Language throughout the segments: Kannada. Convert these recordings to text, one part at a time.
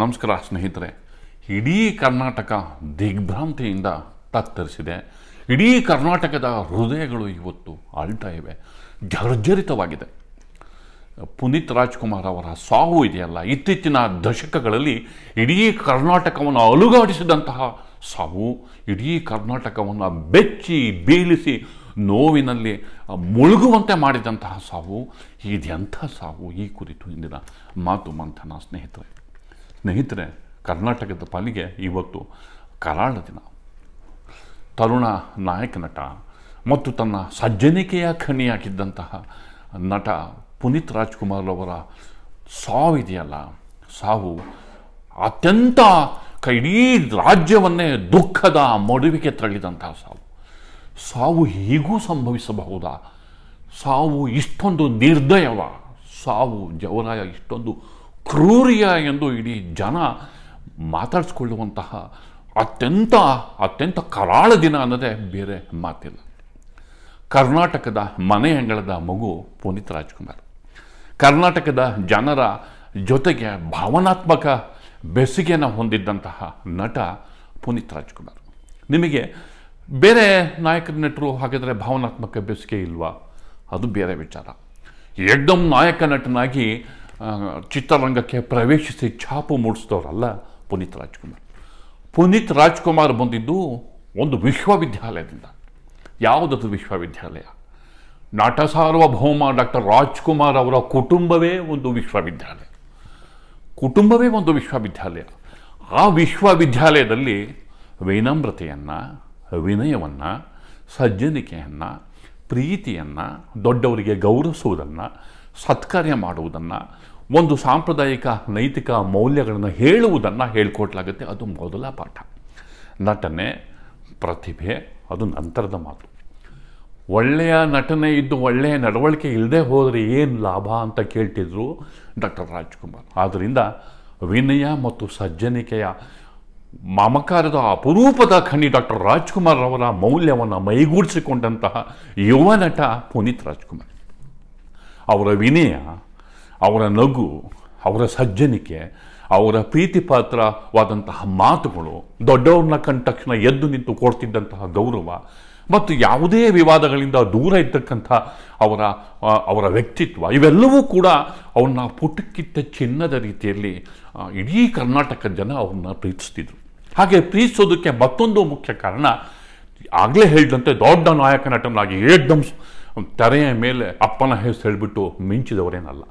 ನಮಸ್ಕಾರ ಸ್ನೇಹಿತರೆ ಇಡೀ ಕರ್ನಾಟಕ ದಿಗ್ಭ್ರಾಂತಿಯಿಂದ ತತ್ತರಿಸಿದೆ ಇಡೀ ಕರ್ನಾಟಕದ ಹೃದಯಗಳು ಇವತ್ತು ಅಳ್ತಾ ಇವೆ ಜರ್ಜರಿತವಾಗಿದೆ ಪುನೀತ್ ರಾಜ್ಕುಮಾರ್ ಅವರ ಸಾವು ಇದೆಯಲ್ಲ ಇತ್ತೀಚಿನ ದಶಕಗಳಲ್ಲಿ ಇಡೀ ಕರ್ನಾಟಕವನ್ನು ಅಲುಗಾಡಿಸಿದಂತಹ ಸಾವು ಇಡೀ ಕರ್ನಾಟಕವನ್ನು ಬೆಚ್ಚಿ ಬೀಳಿಸಿ ನೋವಿನಲ್ಲಿ ಮುಳುಗುವಂತೆ ಮಾಡಿದಂತಹ ಸಾವು ಇದೆಂಥ ಸಾವು ಈ ಕುರಿತು ಇಂದಿನ ಮಾತು ಮಂಥನ ಸ್ನೇಹಿತರೆ ಸ್ನೇಹಿತರೆ ಕರ್ನಾಟಕದ ಪಾಲಿಗೆ ಇವತ್ತು ಕರಾಳ ದಿನ ತರುಣ ನಾಯಕ ನಟ ಮತ್ತು ತನ್ನ ಸಜ್ಜನಿಕೆಯ ಖಣಿಯಾಗಿದ್ದಂತಹ ನಟ ಪುನೀತ್ ರಾಜ್ಕುಮಾರ್ ಅವರ ಸಾವಿದೆಯಲ್ಲ ಸಾವು ಅತ್ಯಂತ ಇಡೀ ರಾಜ್ಯವನ್ನೇ ದುಃಖದ ಮಡುವಿಗೆ ತಳ್ಳಿದಂತಹ ಸಾವು ಸಾವು ಹೀಗೂ ಸಂಭವಿಸಬಹುದಾ ಸಾವು ಇಷ್ಟೊಂದು ನಿರ್ದಯವ ಸಾವು ಜವರಾಯ ಇಷ್ಟೊಂದು ಕ್ರೂರಿಯ ಎಂದು ಇಡೀ ಜನ ಮಾತಾಡಿಸ್ಕೊಳ್ಳುವಂತಹ ಅತ್ಯಂತ ಅತ್ಯಂತ ಕರಾಳ ದಿನ ಅನ್ನೋದೇ ಬೇರೆ ಮಾತಿಲ್ಲ ಕರ್ನಾಟಕದ ಮನೆ ಅಂಗಳದ ಮಗು ಪುನೀತ್ ರಾಜ್ಕುಮಾರ್ ಕರ್ನಾಟಕದ ಜನರ ಜೊತೆಗೆ ಭಾವನಾತ್ಮಕ ಬೆಸಿಗೆನ ಹೊಂದಿದ್ದಂತಹ ನಟ ಪುನೀತ್ ರಾಜ್ಕುಮಾರ್ ನಿಮಗೆ ಬೇರೆ ನಾಯಕರ ನಟರು ಹಾಗಿದ್ರೆ ಭಾವನಾತ್ಮಕ ಬೆಸಿಗೆ ಇಲ್ವಾ ಅದು ಬೇರೆ ವಿಚಾರ ಎಕ್ದಮ್ ನಾಯಕ ನಟನಾಗಿ ಚಿತ್ರರಂಗಕ್ಕೆ ಪ್ರವೇಶಿಸಿ ಛಾಪು ಮೂಡಿಸಿದವರಲ್ಲ ಪುನೀತ್ ರಾಜ್ಕುಮಾರ್ ಪುನೀತ್ ರಾಜ್ಕುಮಾರ್ ಬಂದಿದ್ದು ಒಂದು ವಿಶ್ವವಿದ್ಯಾಲಯದಿಂದ ಯಾವುದದು ವಿಶ್ವವಿದ್ಯಾಲಯ ನಾಟ ಸಾರ್ವಭೌಮ ಡಾಕ್ಟರ್ ರಾಜ್ಕುಮಾರ್ ಅವರ ಕುಟುಂಬವೇ ಒಂದು ವಿಶ್ವವಿದ್ಯಾಲಯ ಕುಟುಂಬವೇ ಒಂದು ವಿಶ್ವವಿದ್ಯಾಲಯ ಆ ವಿಶ್ವವಿದ್ಯಾಲಯದಲ್ಲಿ ವಿನಮ್ರತೆಯನ್ನು ವಿನಯವನ್ನು ಸಜ್ಜನಿಕೆಯನ್ನು ಪ್ರೀತಿಯನ್ನು ದೊಡ್ಡವರಿಗೆ ಗೌರವಿಸುವುದನ್ನು ಸತ್ಕಾರ್ಯ ಮಾಡುವುದನ್ನು ಒಂದು ಸಾಂಪ್ರದಾಯಿಕ ನೈತಿಕ ಮೌಲ್ಯಗಳನ್ನು ಹೇಳುವುದನ್ನು ಹೇಳ್ಕೊಟ್ಲಾಗುತ್ತೆ ಅದು ಮೊದಲ ಪಾಠ ನಟನೆ ಪ್ರತಿಭೆ ಅದು ನಂತರದ ಮಾತು ಒಳ್ಳೆಯ ನಟನೆ ಇದ್ದು ಒಳ್ಳೆಯ ನಡವಳಿಕೆ ಇಲ್ಲದೆ ಹೋದರೆ ಏನು ಲಾಭ ಅಂತ ಕೇಳ್ತಿದ್ರು ಡಾಕ್ಟರ್ ರಾಜ್ಕುಮಾರ್ ಆದ್ದರಿಂದ ವಿನಯ ಮತ್ತು ಸಜ್ಜನಿಕೆಯ ಮಮಕಾರದ ಅಪರೂಪದ ಖಣಿ ಡಾಕ್ಟರ್ ರಾಜ್ಕುಮಾರ್ ಅವರ ಮೌಲ್ಯವನ್ನು ಮೈಗೂಡಿಸಿಕೊಂಡಂತಹ ಯುವ ನಟ ಪುನೀತ್ ರಾಜ್ಕುಮಾರ್ ಅವರ ವಿನಯ ಅವರ ನಗು ಅವರ ಸಜ್ಜನಿಕೆ ಅವರ ಪ್ರೀತಿಪಾತ್ರವಾದಂತಹ ಮಾತುಗಳು ದೊಡ್ಡವ್ರನ್ನ ಕಂಡ ತಕ್ಷಣ ಎದ್ದು ನಿಂತು ಕೊಡ್ತಿದ್ದಂತಹ ಗೌರವ ಮತ್ತು ಯಾವುದೇ ವಿವಾದಗಳಿಂದ ದೂರ ಇದ್ದಕ್ಕಂಥ ಅವರ ಅವರ ವ್ಯಕ್ತಿತ್ವ ಇವೆಲ್ಲವೂ ಕೂಡ ಅವನ್ನ ಪುಟಕ್ಕಿತ್ತ ಚಿನ್ನದ ರೀತಿಯಲ್ಲಿ ಇಡೀ ಕರ್ನಾಟಕದ ಜನ ಅವ್ರನ್ನ ಪ್ರೀತಿಸ್ತಿದ್ರು ಹಾಗೆ ಪ್ರೀತಿಸೋದಕ್ಕೆ ಮತ್ತೊಂದು ಮುಖ್ಯ ಕಾರಣ ಆಗಲೇ ಹೇಳಿದಂತೆ ದೊಡ್ಡ ನಾಯಕ ನಟನಾಗಿ ತರೆಯ ಮೇಲೆ ಅಪ್ಪನ ಹೆಸರು ಹೇಳಿಬಿಟ್ಟು ಮಿಂಚಿದವರೇನಲ್ಲ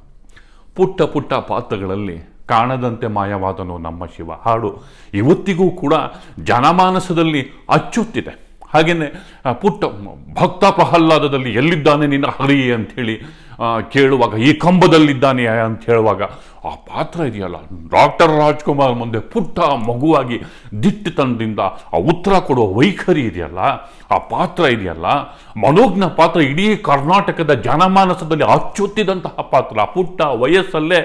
ಪುಟ್ಟ ಪುಟ್ಟ ಪಾತ್ರಗಳಲ್ಲಿ ಕಾಣದಂತೆ ಮಾಯವಾದನು ನಮ್ಮ ಶಿವ ಹಾಡು ಇವತ್ತಿಗೂ ಕೂಡ ಜನಮಾನಸದಲ್ಲಿ ಅಚ್ಚುತ್ತಿದೆ ಹಾಗೇನೆ ಪುಟ್ಟ ಭಕ್ತ ಪ್ರಹ್ಲಾದದಲ್ಲಿ ಎಲ್ಲಿದ್ದಾನೆ ನಿನ್ನ ಹರಿ ಅಂಥೇಳಿ ಕೇಳುವಾಗ ಈ ಕಂಬದಲ್ಲಿದ್ದಾನೆ ಅಂತ ಹೇಳುವಾಗ ಆ ಪಾತ್ರ ಇದೆಯಲ್ಲ ಡಾಕ್ಟರ್ ರಾಜ್ಕುಮಾರ್ ಮುಂದೆ ಪುಟ್ಟ ಮಗುವಾಗಿ ದಿಟ್ಟತನದಿಂದ ಆ ಉತ್ತರ ಕೊಡುವ ವೈಖರಿ ಇದೆಯಲ್ಲ ಆ ಪಾತ್ರ ಇದೆಯಲ್ಲ ಮನೋಜ್ಞ ಪಾತ್ರ ಇಡೀ ಕರ್ನಾಟಕದ ಜನಮಾನಸದಲ್ಲಿ ಅಚ್ಚೊತ್ತಿದಂತಹ ಪಾತ್ರ ಪುಟ್ಟ ವಯಸ್ಸಲ್ಲೇ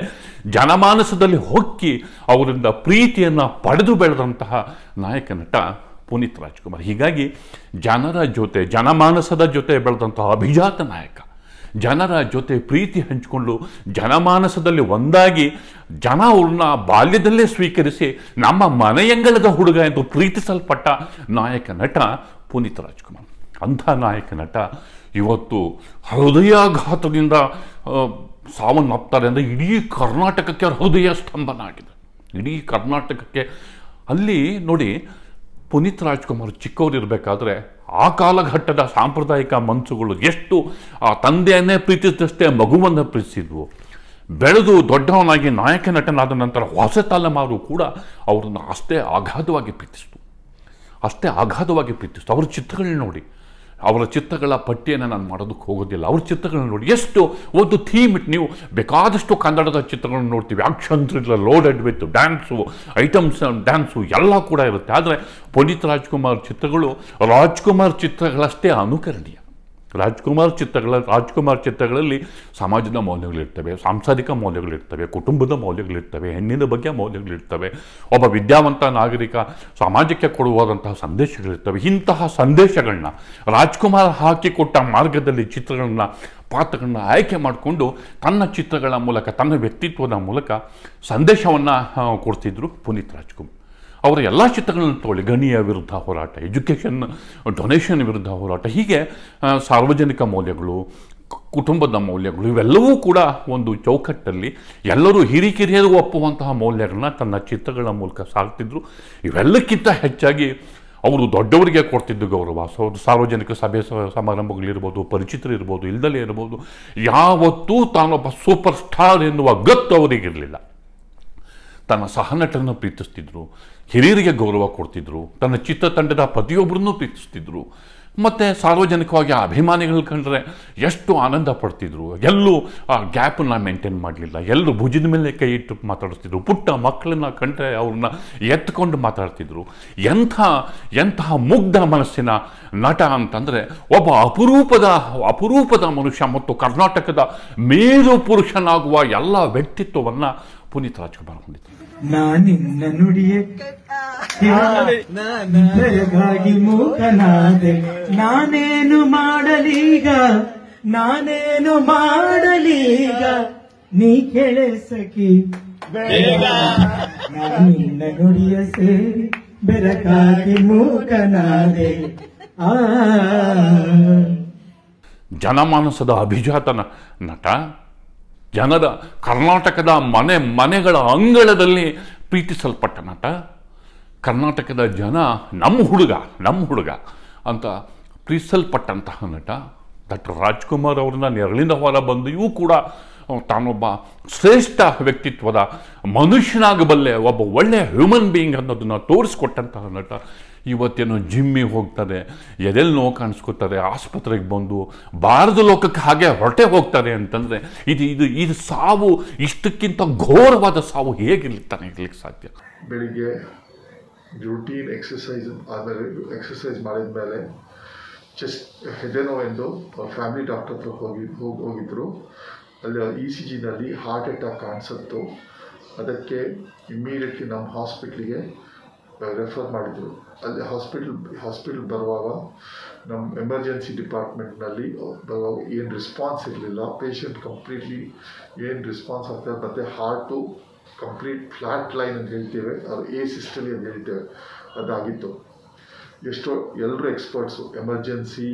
ಜನಮಾನಸದಲ್ಲಿ ಹೊಕ್ಕಿ ಅವರಿಂದ ಪ್ರೀತಿಯನ್ನು ಪಡೆದು ಬೆಳೆದಂತಹ ನಾಯಕ ನಟ ಪುನೀತ್ ರಾಜ್ಕುಮಾರ್ ಹೀಗಾಗಿ ಜನರ ಜೊತೆ ಜನಮಾನಸದ ಜೊತೆ ಬೆಳೆದಂತಹ ಅಭಿಜಾತ ನಾಯಕ ಜನರ ಜೊತೆ ಪ್ರೀತಿ ಹಂಚಿಕೊಂಡು ಜನಮಾನಸದಲ್ಲಿ ಒಂದಾಗಿ ಜನ ಅವ್ರನ್ನ ಬಾಲ್ಯದಲ್ಲೇ ಸ್ವೀಕರಿಸಿ ನಮ್ಮ ಮನೆಯಂಗಳದ ಹುಡುಗ ಎಂದು ಪ್ರೀತಿಸಲ್ಪಟ್ಟ ನಾಯಕ ನಟ ಪುನೀತ್ ರಾಜ್ಕುಮಾರ್ ಅಂಥ ನಾಯಕ ನಟ ಇವತ್ತು ಹೃದಯಾಘಾತದಿಂದ ಸಾವನ್ನಪ್ತಾರೆ ಅಂದರೆ ಇಡೀ ಕರ್ನಾಟಕಕ್ಕೆ ಹೃದಯ ಸ್ತಂಭನ ಆಗಿದೆ ಇಡೀ ಕರ್ನಾಟಕಕ್ಕೆ ಅಲ್ಲಿ ನೋಡಿ ಪುನೀತ್ ರಾಜ್ಕುಮಾರ್ ಚಿಕ್ಕವರಿರಬೇಕಾದ್ರೆ ಆ ಕಾಲಘಟ್ಟದ ಸಾಂಪ್ರದಾಯಿಕ ಮನಸ್ಸುಗಳು ಎಷ್ಟು ಆ ತಂದೆಯನ್ನೇ ಪ್ರೀತಿಸಿದಷ್ಟೇ ಮಗುವನ್ನು ಪ್ರೀತಿಸಿದ್ವು ಬೆಳೆದು ದೊಡ್ಡವನಾಗಿ ನಾಯಕ ನಟನಾದ ನಂತರ ಹೊಸ ತಲೆಮಾರು ಕೂಡ ಅವರನ್ನು ಅಷ್ಟೇ ಅಗಾಧವಾಗಿ ಪ್ರೀತಿಸಿತು ಅಷ್ಟೇ ಅಗಾಧವಾಗಿ ಪ್ರೀತಿಸ್ತು ಅವರ ಚಿತ್ರಗಳನ್ನ ನೋಡಿ ಅವರ ಚಿತ್ರಗಳ ಪಟ್ಟಿಯನ್ನು ನಾನು ಮಾಡೋದಕ್ಕೆ ಹೋಗೋದಿಲ್ಲ ಅವ್ರ ಚಿತ್ರಗಳನ್ನು ನೋಡಿ ಎಷ್ಟು ಒಂದು ಥೀಮ್ ಇಟ್ಟು ನೀವು ಬೇಕಾದಷ್ಟು ಕನ್ನಡದ ಚಿತ್ರಗಳನ್ನು ನೋಡ್ತೀವಿ action thriller loaded with dance items dance ಎಲ್ಲ ಕೂಡ ಇರುತ್ತೆ ಆದರೆ ಪುನೀತ್ ರಾಜ್ಕುಮಾರ್ ಚಿತ್ರಗಳು ರಾಜ್ಕುಮಾರ್ ಚಿತ್ರಗಳಷ್ಟೇ ಅನುಕರಣೀಯ ರಾಜ್ಕುಮಾರ್ ಚಿತ್ರಗಳ ರಾಜ್ಕುಮಾರ್ ಚಿತ್ರಗಳಲ್ಲಿ ಸಮಾಜದ ಮೌಲ್ಯಗಳಿರ್ತವೆ ಸಾಂಸಾರಿಕ ಮೌಲ್ಯಗಳಿರ್ತವೆ ಕುಟುಂಬದ ಮೌಲ್ಯಗಳಿರ್ತವೆ ಹೆಣ್ಣಿನ ಬಗ್ಗೆ ಮೌಲ್ಯಗಳಿರ್ತವೆ ಒಬ್ಬ ವಿದ್ಯಾವಂತ ನಾಗರಿಕ ಸಮಾಜಕ್ಕೆ ಕೊಡುವಾದಂತಹ ಸಂದೇಶಗಳಿರ್ತವೆ ಇಂತಹ ಸಂದೇಶಗಳನ್ನ ರಾಜ್ಕುಮಾರ್ ಹಾಕಿಕೊಟ್ಟ ಮಾರ್ಗದಲ್ಲಿ ಚಿತ್ರಗಳನ್ನ ಪಾತ್ರಗಳನ್ನ ಆಯ್ಕೆ ಮಾಡಿಕೊಂಡು ತನ್ನ ಚಿತ್ರಗಳ ಮೂಲಕ ತನ್ನ ವ್ಯಕ್ತಿತ್ವದ ಮೂಲಕ ಸಂದೇಶವನ್ನು ಕೊಡ್ತಿದ್ರು ಪುನೀತ್ ರಾಜ್ಕುಮಾರ್ ಅವರ ಎಲ್ಲ ಚಿತ್ರಗಳನ್ನು ತೊಗೊಳ್ಳಿ ಗಣಿಯ ವಿರುದ್ಧ ಹೋರಾಟ ಎಜುಕೇಷನ್ ಡೊನೇಷನ್ ವಿರುದ್ಧ ಹೋರಾಟ ಹೀಗೆ ಸಾರ್ವಜನಿಕ ಮೌಲ್ಯಗಳು ಕುಟುಂಬದ ಮೌಲ್ಯಗಳು ಇವೆಲ್ಲವೂ ಕೂಡ ಒಂದು ಚೌಕಟ್ಟಲ್ಲಿ ಎಲ್ಲರೂ ಹಿರಿಕಿರಿಯರು ಒಪ್ಪುವಂತಹ ಮೌಲ್ಯಗಳನ್ನ ತನ್ನ ಚಿತ್ರಗಳ ಮೂಲಕ ಸಾಕ್ತಿದ್ರು ಇವೆಲ್ಲಕ್ಕಿಂತ ಹೆಚ್ಚಾಗಿ ಅವರು ದೊಡ್ಡವರಿಗೆ ಕೊಡ್ತಿದ್ದು ಗೌರವ ಸೌ ಸಾರ್ವಜನಿಕ ಸಭೆ ಸಮಾರಂಭಗಳಿರ್ಬೋದು ಇರ್ಬೋದು ಇಲ್ದಲೇ ಇರ್ಬೋದು ಯಾವತ್ತೂ ತಾನೊಬ್ಬ ಸೂಪರ್ ಸ್ಟಾರ್ ಎನ್ನುವ ಗತ್ತು ಅವರಿಗಿರಲಿಲ್ಲ ತನ್ನ ಸಹನಟರನ್ನು ಪ್ರೀತಿಸ್ತಿದ್ರು ಹಿರಿಯರಿಗೆ ಗೌರವ ಕೊಡ್ತಿದ್ರು ತನ್ನ ಚಿತ್ರತಂಡದ ಪ್ರತಿಯೊಬ್ಬರನ್ನು ಪ್ರೀತಿಸ್ತಿದ್ರು ಮತ್ತು ಸಾರ್ವಜನಿಕವಾಗಿ ಆ ಅಭಿಮಾನಿಗಳು ಕಂಡ್ರೆ ಎಷ್ಟು ಆನಂದ ಪಡ್ತಿದ್ರು ಎಲ್ಲೂ ಆ ಗ್ಯಾಪನ್ನ ಮೇಂಟೈನ್ ಮಾಡಲಿಲ್ಲ ಎಲ್ಲರೂ ಭುಜದ ಮೇಲೆ ಕೈ ಇಟ್ಟು ಮಾತಾಡಿಸ್ತಿದ್ರು ಪುಟ್ಟ ಮಕ್ಕಳನ್ನ ಕಂಡ್ರೆ ಅವ್ರನ್ನ ಎತ್ಕೊಂಡು ಮಾತಾಡ್ತಿದ್ರು ಎಂಥ ಎಂಥ ಮುಗ್ಧ ಮನಸ್ಸಿನ ನಟ ಅಂತಂದರೆ ಒಬ್ಬ ಅಪರೂಪದ ಅಪರೂಪದ ಮನುಷ್ಯ ಮತ್ತು ಕರ್ನಾಟಕದ ಮೇರು ಪುರುಷನಾಗುವ ಎಲ್ಲ ವ್ಯಕ್ತಿತ್ವವನ್ನು ಪುನೀತ್ ರಾಜ್ಕುಮಾರ್ ಹೊಂದಿದ್ದರು ನಾನಿನ್ನ ನುಡಿಯ ಬೆಳಗಾಗಿ ಮೂಕನಾದೆ ನಾನೇನು ಮಾಡಲೀಗ ನಾನೇನು ಮಾಡಲೀಗ ನೀ ಕೇಳಿಸಕಿ ನಾನಿನ್ನ ನುಡಿಯ ಸೇರಿ ಬೆಳಕಾಗಿ ಮೂಕನಾದೆ ಆ ಜನಮಾನಸದ ಅಭಿಜಾತನ ನಟ ಜನರ ಕರ್ನಾಟಕದ ಮನೆ ಮನೆಗಳ ಅಂಗಳದಲ್ಲಿ ಪ್ರೀತಿಸಲ್ಪಟ್ಟ ನಟ ಕರ್ನಾಟಕದ ಜನ ನಮ್ಮ ಹುಡುಗ ನಮ್ಮ ಹುಡುಗ ಅಂತ ಪ್ರೀತಿಸಲ್ಪಟ್ಟಂತಹ ನಟ ಡಾಕ್ಟರ್ ರಾಜ್ಕುಮಾರ್ ಅವ್ರನ್ನ ನೆರಳಿಂದ ಹೊರ ಬಂದು ಇವು ಕೂಡ ತಾನೊಬ್ಬ ಶ್ರೇಷ್ಠ ವ್ಯಕ್ತಿತ್ವದ ಮನುಷ್ಯನಾಗಬಲ್ಲೆ ಒಬ್ಬ ಒಳ್ಳೆಯ ಹ್ಯೂಮನ್ ಬೀಯಿಂಗ್ ಅನ್ನೋದನ್ನು ತೋರಿಸ್ಕೊಟ್ಟಂತಹ ನಟ ಇವತ್ತೇನೋ ಜಿಮ್ಮಿಗೆ ಹೋಗ್ತಾರೆ ಎದೆಲ್ಲಿ ನೋವು ಕಾಣಿಸ್ಕೊತಾರೆ ಆಸ್ಪತ್ರೆಗೆ ಬಂದು ಬಾರದ ಲೋಕಕ್ಕೆ ಹಾಗೆ ಹೊರಟೆ ಹೋಗ್ತಾರೆ ಅಂತಂದರೆ ಇದು ಇದು ಇದು ಸಾವು ಇಷ್ಟಕ್ಕಿಂತ ಘೋರವಾದ ಸಾವು ಹೇಗಿರ್ತಾನೆ ಇರ್ಲಿಕ್ಕೆ ಸಾಧ್ಯ ಬೆಳಿಗ್ಗೆ ರೂಟೀನ್ ಎಕ್ಸಸೈಸ್ ಆದಮೇಲೆ ಎಕ್ಸಸೈಸ್ ಮಾಡಿದ ಮೇಲೆ ಚೆಸ್ಟ್ ಹೆದೆನೋ ಎಂದು ಫ್ಯಾಮಿಲಿ ಡಾಕ್ಟರ್ ಹತ್ರ ಹೋಗಿ ಹೋಗಿ ಹೋಗಿದ್ದರು ಅಲ್ಲಿ ಇ e ಸಿ ಜಿನಲ್ಲಿ ಹಾರ್ಟ್ ಅಟ್ಯಾಕ್ ಕಾಣಿಸತ್ತು ಅದಕ್ಕೆ ಇಮ್ಮಿಡಿಯೇಟ್ಲಿ ನಮ್ಮ ಹಾಸ್ಪಿಟ್ಲಿಗೆ ರೆಫರ್ ಮಾಡಿದರು ಅಲ್ಲಿ ಹಾಸ್ಪಿಟ್ಲ್ ಹಾಸ್ಪಿಟ್ಲ್ ಬರುವಾಗ ನಮ್ಮ ಎಮರ್ಜೆನ್ಸಿ ಡಿಪಾರ್ಟ್ಮೆಂಟ್ನಲ್ಲಿ ಬರುವಾಗ ಏನು ರೆಸ್ಪಾನ್ಸ್ ಇರಲಿಲ್ಲ ಪೇಷಂಟ್ ಕಂಪ್ಲೀಟ್ಲಿ ಏನು ರೆಸ್ಪಾನ್ಸ್ ಆಗ್ತದೆ ಮತ್ತು ಹಾರ್ಟು ಕಂಪ್ಲೀಟ್ ಫ್ಲಾಟ್ ಲೈನ್ ಅಂತ ಹೇಳ್ತೇವೆ ಅದು ಎ ಸಿಸ್ಟಲಿ ಅಂತ ಹೇಳ್ತೇವೆ ಅದಾಗಿತ್ತು ಎಷ್ಟೋ ಎಲ್ಲರೂ ಎಕ್ಸ್ಪರ್ಟ್ಸು ಎಮರ್ಜೆನ್ಸಿ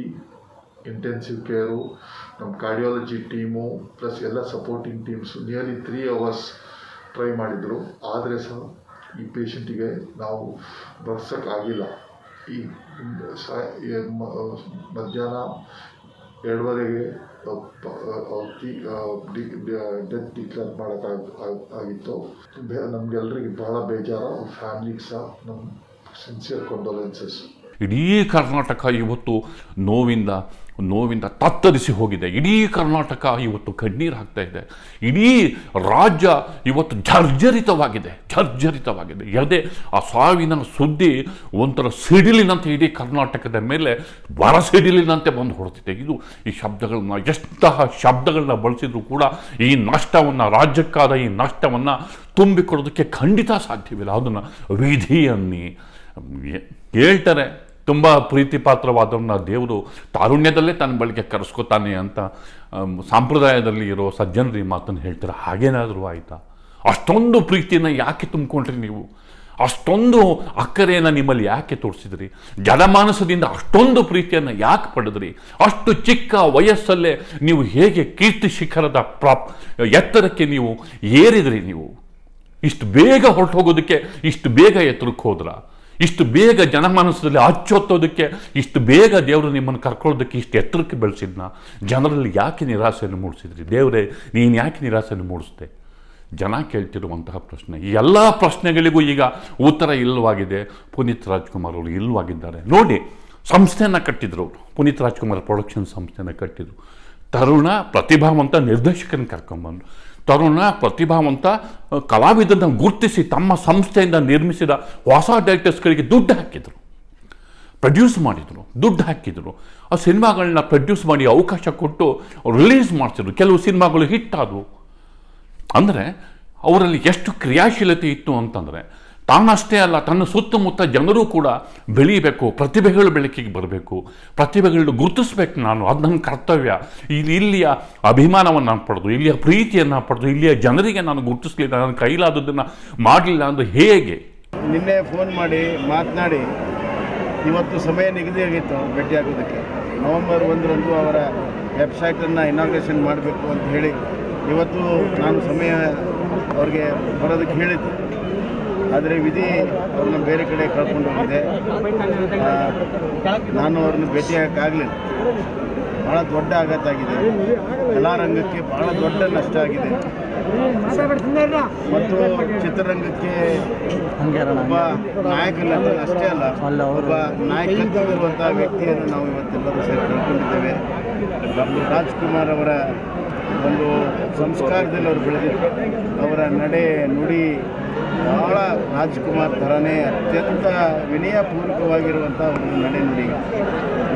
ಇಂಟೆನ್ಸಿವ್ ಕೇರು ನಮ್ಮ ಕಾರ್ಡಿಯಾಲಜಿ ಟೀಮು ಪ್ಲಸ್ ಎಲ್ಲ supporting teams nearly three hours try ಮಾಡಿದರು ಆದರೆ ಸಹ ಈ ಪೇಷಂಟಿಗೆ ನಾವು ಬರ್ಸೋಕ್ಕಾಗಿಲ್ಲ ಈ ಮಧ್ಯಾಹ್ನ ಎರಡುವರೆಗೆ ಡೆತ್ ಡಿಕ್ಲೇರ್ ಮಾಡೋಕ್ಕಾಗ ಆಗಿತ್ತು ನಮಗೆಲ್ಲರಿಗೆ ಬಹಳ ಬೇಜಾರು ಅವ್ರ ಸಹ ನಮ್ಮ ಸಿನ್ಸಿಯರ್ ಕಂಡೋಲೆನ್ಸಸ್ ಇಡೀ ಕರ್ನಾಟಕ ಇವತ್ತು ನೋವಿಂದ ನೋವಿಂದ ತತ್ತರಿಸಿ ಹೋಗಿದೆ ಇಡೀ ಕರ್ನಾಟಕ ಇವತ್ತು ಕಣ್ಣೀರು ಹಾಕ್ತಾ ಇದೆ ಇಡೀ ರಾಜ್ಯ ಇವತ್ತು ಜರ್ಜರಿತವಾಗಿದೆ ಜರ್ಜರಿತವಾಗಿದೆ ಯಾವುದೇ ಆ ಸಾವಿನ ಸುದ್ದಿ ಒಂಥರ ಸಿಡಿಲಿನಂತೆ ಇಡೀ ಕರ್ನಾಟಕದ ಮೇಲೆ ಬರ ಸಿಡಿಲಿನಂತೆ ಬಂದು ಹೊಡ್ತಿದೆ ಇದು ಈ ಶಬ್ದಗಳನ್ನ ಎಷ್ಟಹ ಶಬ್ದಗಳನ್ನ ಬಳಸಿದ್ರು ಕೂಡ ಈ ನಷ್ಟವನ್ನು ರಾಜ್ಯಕ್ಕಾದ ಈ ನಷ್ಟವನ್ನು ತುಂಬಿಕೊಡೋದಕ್ಕೆ ಖಂಡಿತ ಸಾಧ್ಯವಿಲ್ಲ ಅದನ್ನು ವಿಧಿಯನ್ನಿ ಹೇಳ್ತಾರೆ ತುಂಬ ಪ್ರೀತಿ ದೇವರು ತಾರುಣ್ಯದಲ್ಲೇ ತನ್ನ ಬಳಿಗೆ ಕರೆಸ್ಕೋತಾನೆ ಅಂತ ಸಂಪ್ರದಾಯದಲ್ಲಿ ಇರೋ ಸಜ್ಜನರು ಈ ಮಾತನ್ನು ಹೇಳ್ತಾರೆ ಹಾಗೇನಾದರೂ ಆಯಿತಾ ಅಷ್ಟೊಂದು ಪ್ರೀತಿಯನ್ನು ಯಾಕೆ ತುಂಬಿಕೊಂಡ್ರಿ ನೀವು ಅಷ್ಟೊಂದು ಅಕ್ಕರೆಯನ್ನು ನಿಮ್ಮಲ್ಲಿ ಯಾಕೆ ತೋರಿಸಿದ್ರಿ ಜನಮಾನಸದಿಂದ ಅಷ್ಟೊಂದು ಪ್ರೀತಿಯನ್ನು ಯಾಕೆ ಪಡೆದ್ರಿ ಅಷ್ಟು ಚಿಕ್ಕ ವಯಸ್ಸಲ್ಲೇ ನೀವು ಹೇಗೆ ಕೀರ್ತಿ ಶಿಖರದ ಪ್ರಾಪ್ ಎತ್ತರಕ್ಕೆ ನೀವು ಏರಿದ್ರಿ ನೀವು ಇಷ್ಟು ಬೇಗ ಹೊರಟು ಹೋಗೋದಕ್ಕೆ ಇಷ್ಟು ಬೇಗ ಎತ್ತರಕ್ಕೆ ಹೋದ್ರೆ ಇಷ್ಟು ಬೇಗ ಜನಮಾನಸದಲ್ಲಿ ಅಚ್ಚೊತ್ತೋದಕ್ಕೆ ಇಷ್ಟು ಬೇಗ ದೇವರು ನಿಮ್ಮನ್ನು ಕರ್ಕೊಳ್ಳೋದಕ್ಕೆ ಇಷ್ಟು ಎತ್ತರಕ್ಕೆ ಬೆಳೆಸಿದ್ನ ಜನರಲ್ಲಿ ಯಾಕೆ ನಿರಾಸೆಯನ್ನು ಮೂಡಿಸಿದ್ರಿ ದೇವರೇ ನೀನು ಯಾಕೆ ನಿರಾಸೆಯನ್ನು ಮೂಡಿಸ್ದೆ ಜನ ಕೇಳ್ತಿರುವಂತಹ ಪ್ರಶ್ನೆ ಈ ಎಲ್ಲ ಪ್ರಶ್ನೆಗಳಿಗೂ ಈಗ ಉತ್ತರ ಇಲ್ಲವಾಗಿದೆ ಪುನೀತ್ ರಾಜ್ಕುಮಾರ್ ಅವರು ಇಲ್ಲವಾಗಿದ್ದಾರೆ ನೋಡಿ ಸಂಸ್ಥೆಯನ್ನು ಕಟ್ಟಿದ್ರು ಅವರು ಪುನೀತ್ ರಾಜ್ಕುಮಾರ್ ಪ್ರೊಡಕ್ಷನ್ ಸಂಸ್ಥೆಯನ್ನು ಕಟ್ಟಿದ್ರು ತರುಣ ಪ್ರತಿಭಾವಂತ ನಿರ್ದೇಶಕನ ಕರ್ಕೊಂಬಂದು ತರುಣ ಪ್ರತಿಭಾವಂತ ಕಲಾವಿದನ ಗುರುತಿಸಿ ತಮ್ಮ ಸಂಸ್ಥೆಯಿಂದ ನಿರ್ಮಿಸಿದ ಹೊಸ ಡೈರೆಕ್ಟರ್ಸ್ಗಳಿಗೆ ದುಡ್ಡು ಹಾಕಿದರು ಪ್ರೊಡ್ಯೂಸ್ ಮಾಡಿದರು ದುಡ್ಡು ಹಾಕಿದರು ಆ ಸಿನಿಮಾಗಳನ್ನ ಪ್ರೊಡ್ಯೂಸ್ ಮಾಡಿ ಅವಕಾಶ ಕೊಟ್ಟು ರಿಲೀಸ್ ಮಾಡಿಸಿದ್ರು ಕೆಲವು ಸಿನಿಮಾಗಳು ಹಿಟ್ ಆದವು ಅಂದರೆ ಅವರಲ್ಲಿ ಎಷ್ಟು ಕ್ರಿಯಾಶೀಲತೆ ಇತ್ತು ಅಂತಂದರೆ ತಾನಷ್ಟೇ ಅಲ್ಲ ತನ್ನ ಸುತ್ತಮುತ್ತ ಜನರು ಕೂಡ ಬೆಳೀಬೇಕು ಪ್ರತಿಭೆಗಳು ಬೆಳಕಿಗೆ ಬರಬೇಕು ಪ್ರತಿಭೆಗಳನ್ನ ಗುರುತಿಸ್ಬೇಕು ನಾನು ಅದು ನನ್ನ ಕರ್ತವ್ಯ ಇಲ್ಲಿ ಇಲ್ಲಿಯ ಅಭಿಮಾನವನ್ನು ನಾನು ಪಡೆದು ಇಲ್ಲಿಯ ಪ್ರೀತಿಯನ್ನು ಪಡೆದು ಇಲ್ಲಿಯ ಜನರಿಗೆ ನಾನು ಗುರುತಿಸಲಿಲ್ಲ ನನ್ನ ಕೈಲಾದದನ್ನು ಮಾಡಲಿಲ್ಲ ಅಂದು ಹೇಗೆ ನಿನ್ನೆ ಫೋನ್ ಮಾಡಿ ಮಾತನಾಡಿ ಇವತ್ತು ಸಮಯ ನಿಗದಿಯಾಗಿತ್ತು ಭೇಟಿಯಾಗೋದಕ್ಕೆ ನವೆಂಬರ್ ಒಂದರಂದು ಅವರ ವೆಬ್ಸೈಟನ್ನು ಇನಾಗ್ರೇಷನ್ ಮಾಡಬೇಕು ಅಂತ ಹೇಳಿ ಇವತ್ತು ನಾನು ಸಮಯ ಅವ್ರಿಗೆ ಬರೋದಕ್ಕೆ ಹೇಳಿದ್ದು ಆದರೆ ವಿಧಿ ಅವ್ರನ್ನ ಬೇರೆ ಕಡೆ ಕಳ್ಕೊಂಡು ಹೋಗಿದೆ ನಾನು ಅವ್ರನ್ನ ಭೇಟಿಯಾಗಲಿಲ್ಲ ಭಾಳ ದೊಡ್ಡ ಆಘಾತ ಆಗಿದೆ ಕಲಾ ರಂಗಕ್ಕೆ ಭಾಳ ದೊಡ್ಡ ನಷ್ಟ ಆಗಿದೆ ಮತ್ತು ಚಿತ್ರರಂಗಕ್ಕೆ ಒಬ್ಬ ನಾಯಕನ ಅಷ್ಟೇ ಅಲ್ಲ ಒಬ್ಬ ನಾಯಕತ್ವವಿರುವಂಥ ವ್ಯಕ್ತಿಯನ್ನು ನಾವು ಇವತ್ತೆಲ್ಲರೂ ಸೇರಿ ಕಳ್ಕೊಂಡಿದ್ದೇವೆ ಡಾಕ್ಟರ್ ರಾಜ್ಕುಮಾರ್ ಅವರ ಒಂದು ಸಂಸ್ಕಾರದಲ್ಲಿ ಅವರು ಬೆಳೆದಿದ್ದರು ಅವರ ನಡೆ ನುಡಿ ಭಾಳ ರಾಜ್ಕುಮಾರ್ ಥರನೇ ಅತ್ಯಂತ ವಿನಯಪೂರ್ವಕವಾಗಿರುವಂಥ ಒಂದು ನಡೆ ನುಡಿ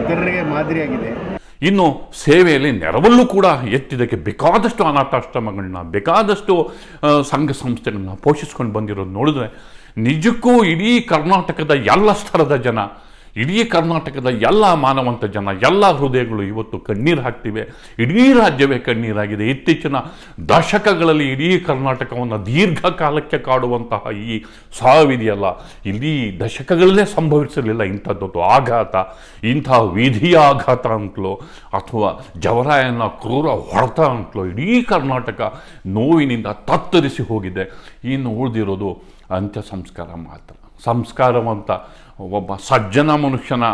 ಇತರರಿಗೆ ಮಾದರಿಯಾಗಿದೆ ಇನ್ನು ಸೇವೆಯಲ್ಲಿ ನೆರವಲ್ಲೂ ಕೂಡ ಎತ್ತಿದ್ದಕ್ಕೆ ಬೇಕಾದಷ್ಟು ಅನಾಥಾಶ್ರಮಗಳನ್ನ ಬೇಕಾದಷ್ಟು ಸಂಘ ಸಂಸ್ಥೆಗಳನ್ನ ಪೋಷಿಸ್ಕೊಂಡು ಬಂದಿರೋದು ನೋಡಿದ್ರೆ ನಿಜಕ್ಕೂ ಇಡೀ ಕರ್ನಾಟಕದ ಎಲ್ಲ ಸ್ಥಳದ ಜನ ಇಡೀ ಕರ್ನಾಟಕದ ಎಲ್ಲ ಮಾನವಂತ ಜನ ಎಲ್ಲ ಹೃದಯಗಳು ಇವತ್ತು ಕಣ್ಣೀರು ಹಾಕ್ತಿವೆ ಇಡೀ ರಾಜ್ಯವೇ ಕಣ್ಣೀರಾಗಿದೆ ಇತ್ತೀಚಿನ ದಶಕಗಳಲ್ಲಿ ಇಡೀ ಕರ್ನಾಟಕವನ್ನು ದೀರ್ಘಕಾಲಕ್ಕೆ ಕಾಡುವಂತಹ ಈ ಸಾವಿದೆಯಲ್ಲ ಇಡೀ ದಶಕಗಳಲ್ಲೇ ಸಂಭವಿಸಲಿಲ್ಲ ಇಂಥದ್ದೊಂದು ಆಘಾತ ಇಂತಹ ವಿಧಿಯ ಆಘಾತ ಅಂತಲೋ ಅಥವಾ ಜವರಾಯನ ಕ್ರೂರ ಹೊಡೆತ ಅಂತಲೋ ಇಡೀ ಕರ್ನಾಟಕ ನೋವಿನಿಂದ ತತ್ತರಿಸಿ ಹೋಗಿದೆ ಇನ್ನು ಉಳಿದಿರೋದು ಅಂತ್ಯ ಸಂಸ್ಕಾರ ಮಾತ್ರ ಸಂಸ್ಕಾರವಂತ ಒಬ್ಬ ಸಜ್ಜನ ಮನುಷ್ಯನ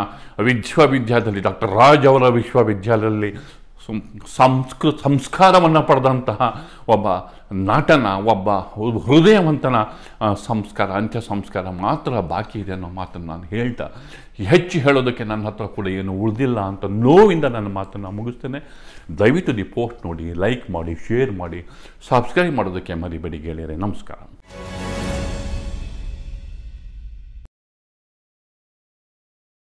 ವಿಶ್ವವಿದ್ಯಾಲಯದಲ್ಲಿ ಡಾಕ್ಟರ್ ರಾಜ್ ಅವರ ವಿಶ್ವವಿದ್ಯಾಲಯದಲ್ಲಿ ಸಂಸ್ಕೃ ಸಂಸ್ಕಾರವನ್ನು ಪಡೆದಂತಹ ಒಬ್ಬ ನಟನ ಒಬ್ಬ ಹೃದಯವಂತನ ಸಂಸ್ಕಾರ ಅಂತ್ಯ ಸಂಸ್ಕಾರ ಮಾತ್ರ ಬಾಕಿ ಇದೆ ಅನ್ನೋ ಮಾತನ್ನು ನಾನು ಹೇಳ್ತಾ ಹೆಚ್ಚು ಹೇಳೋದಕ್ಕೆ ನನ್ನ ಹತ್ರ ಕೂಡ ಏನು ಉಳಿದಿಲ್ಲ ಅಂತ ನೋವಿಂದ ನನ್ನ ಮಾತನ್ನು ಮುಗಿಸ್ತೇನೆ ದಯವಿಟ್ಟು ದಿ ಪೋಸ್ಟ್ ನೋಡಿ ಲೈಕ್ ಮಾಡಿ ಶೇರ್ ಮಾಡಿ ಸಬ್ಸ್ಕ್ರೈಬ್ ಮಾಡೋದಕ್ಕೆ ಮರಿಬೇಡಿ ಗೆಳೆಯರೆ ನಮಸ್ಕಾರ